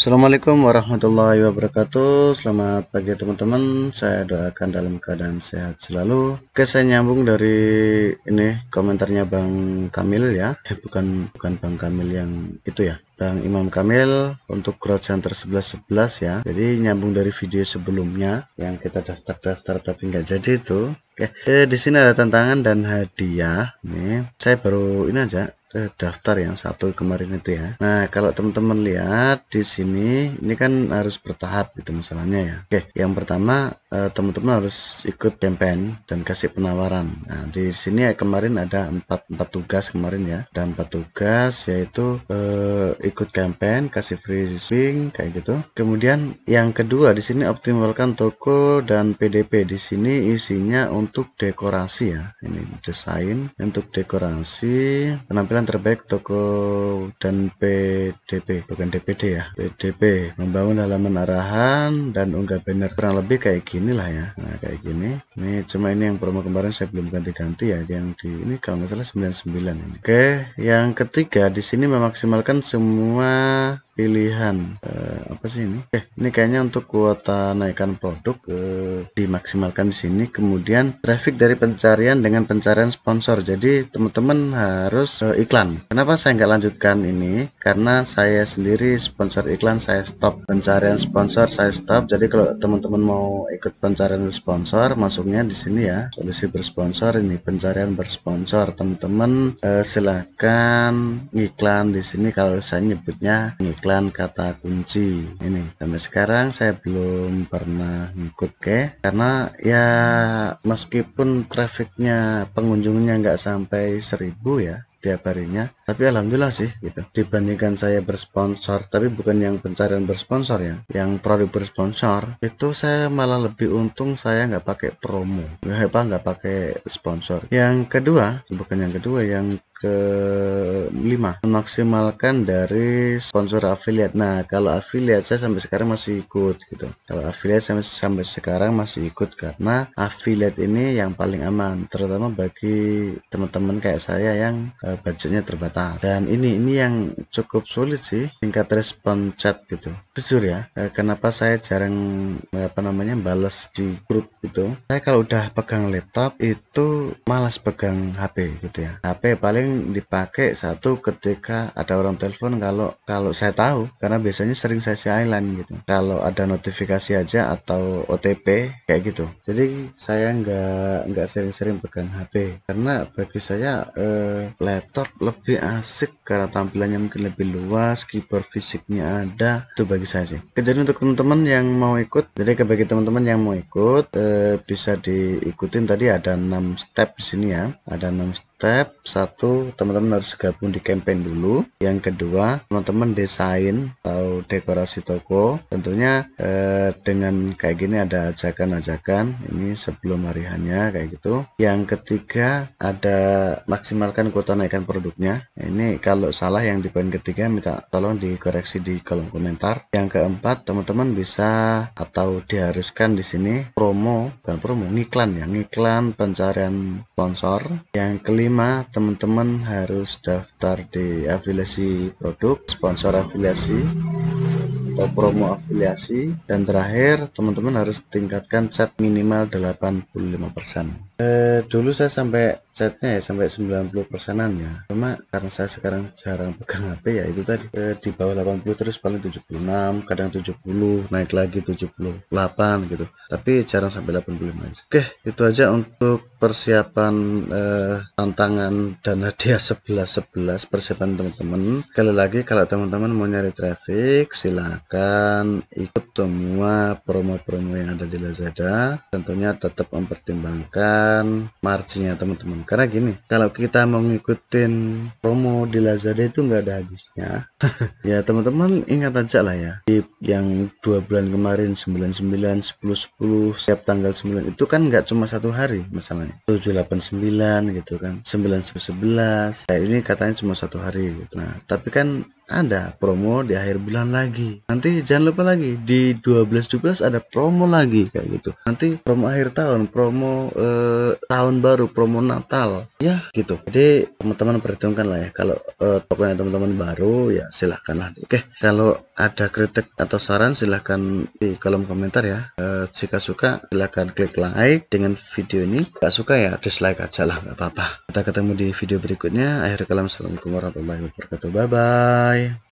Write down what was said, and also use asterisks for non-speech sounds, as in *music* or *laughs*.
Assalamualaikum warahmatullahi wabarakatuh Selamat pagi teman-teman Saya doakan dalam keadaan sehat selalu Oke saya nyambung dari ini komentarnya Bang Kamil ya eh, Bukan bukan Bang Kamil yang itu ya Bang Imam Kamil untuk crowd center 1111 ya Jadi nyambung dari video sebelumnya Yang kita daftar-daftar tapi nggak jadi itu Oke eh, di sini ada tantangan dan hadiah Nih saya baru ini aja Eh, daftar yang satu kemarin itu ya. Nah, kalau teman-teman lihat di sini ini kan harus bertahap gitu masalahnya ya. Oke, yang pertama Eh, teman-teman harus ikut campaign dan kasih penawaran. Nah, di sini ya kemarin ada empat empat tugas kemarin ya, dan empat tugas yaitu uh, ikut campaign, kasih free shipping kayak gitu. Kemudian yang kedua di sini optimalkan toko dan PDP. Di sini isinya untuk dekorasi ya, ini desain untuk dekorasi penampilan terbaik toko dan PDP bukan DPD ya, PDP membangun halaman arahan dan unggah banner kurang lebih kayak gini lah ya nah kayak gini ini cuma ini yang promo kemarin saya belum ganti-ganti ya yang di ini kalau nggak salah 99 ini oke yang ketiga di sini memaksimalkan semua pilihan eh, apa sih ini Oke, ini kayaknya untuk kuota naikkan produk eh, dimaksimalkan di sini kemudian traffic dari pencarian dengan pencarian sponsor jadi teman-teman harus eh, iklan kenapa saya nggak lanjutkan ini karena saya sendiri sponsor iklan saya stop pencarian sponsor saya stop jadi kalau teman-teman mau ikut pencarian bersponsor masuknya di sini ya solusi bersponsor ini pencarian bersponsor teman-teman eh, silahkan iklan di sini kalau saya nyebutnya iklan kata kunci ini sampai sekarang saya belum pernah ngikut ke karena ya meskipun trafiknya pengunjungnya nggak sampai seribu ya tiap harinya tapi alhamdulillah sih gitu dibandingkan saya bersponsor tapi bukan yang pencarian bersponsor ya yang produk bersponsor itu saya malah lebih untung saya nggak pakai promo nggak apa nggak pakai sponsor yang kedua bukan yang kedua yang ke lima memaksimalkan dari sponsor affiliate nah kalau affiliate saya sampai sekarang masih ikut gitu kalau affiliate sampai, sampai sekarang masih ikut karena affiliate ini yang paling aman terutama bagi teman-teman kayak saya yang uh, budgetnya terbatas Nah, dan ini ini yang cukup sulit sih tingkat respon chat gitu jujur ya eh, kenapa saya jarang eh, apa namanya balas di grup gitu saya kalau udah pegang laptop itu malas pegang HP gitu ya HP paling dipakai satu ketika ada orang telepon kalau kalau saya tahu karena biasanya sering saya silent gitu kalau ada notifikasi aja atau OTP kayak gitu jadi saya nggak nggak sering-sering pegang HP karena bagi saya eh, laptop lebih asik karena tampilannya mungkin lebih luas keyboard fisiknya ada itu bagi saya sih jadi untuk teman-teman yang mau ikut jadi bagi teman-teman yang mau ikut eh, bisa diikutin tadi ada 6 step di sini ya ada 6 step step satu teman-teman harus gabung di campaign dulu yang kedua teman-teman desain atau dekorasi toko tentunya eh, dengan kayak gini ada ajakan-ajakan ini sebelum hari hanya kayak gitu yang ketiga ada maksimalkan kuota naikkan produknya ini kalau salah yang di poin ketiga minta tolong dikoreksi di kolom komentar yang keempat teman-teman bisa atau diharuskan di sini promo dan promo ngiklan yang ngiklan pencarian sponsor yang kelima kelima, teman-teman harus daftar di afiliasi produk, sponsor afiliasi, atau promo afiliasi dan terakhir teman-teman harus tingkatkan chat minimal 85% eh, dulu saya sampai chatnya ya sampai 90 persenan ya cuma karena saya sekarang jarang pegang HP ya itu tadi eh, di bawah 80 terus paling 76 kadang 70 naik lagi 78 gitu tapi jarang sampai 85 oke itu aja untuk persiapan eh, tantangan dan hadiah 11 11 persiapan teman-teman sekali lagi kalau teman-teman mau nyari traffic silahkan akan ikut semua promo-promo yang ada di Lazada tentunya tetap mempertimbangkan marginnya teman-teman karena gini kalau kita mau ngikutin promo di Lazada itu nggak ada habisnya *laughs* ya teman-teman ingat aja lah ya yang dua bulan kemarin 99 10 10 setiap tanggal 9 itu kan nggak cuma satu hari masalahnya 789 gitu kan 9 11 kayak ini katanya cuma satu hari gitu nah tapi kan ada promo di akhir bulan lagi nanti jangan lupa lagi di 12-12 ada promo lagi kayak gitu nanti promo akhir tahun promo eh, tahun baru promo Natal ya gitu jadi teman-teman perhitungkan lah ya kalau eh, tokonya teman-teman baru ya silahkanlah oke kalau ada kritik atau saran silahkan di kolom komentar ya eh, jika suka silahkan klik like dengan video ini gak suka ya dislike aja lah gak apa-apa kita ketemu di video berikutnya akhir kalam assalamualaikum warahmatullahi wabarakatuh bye bye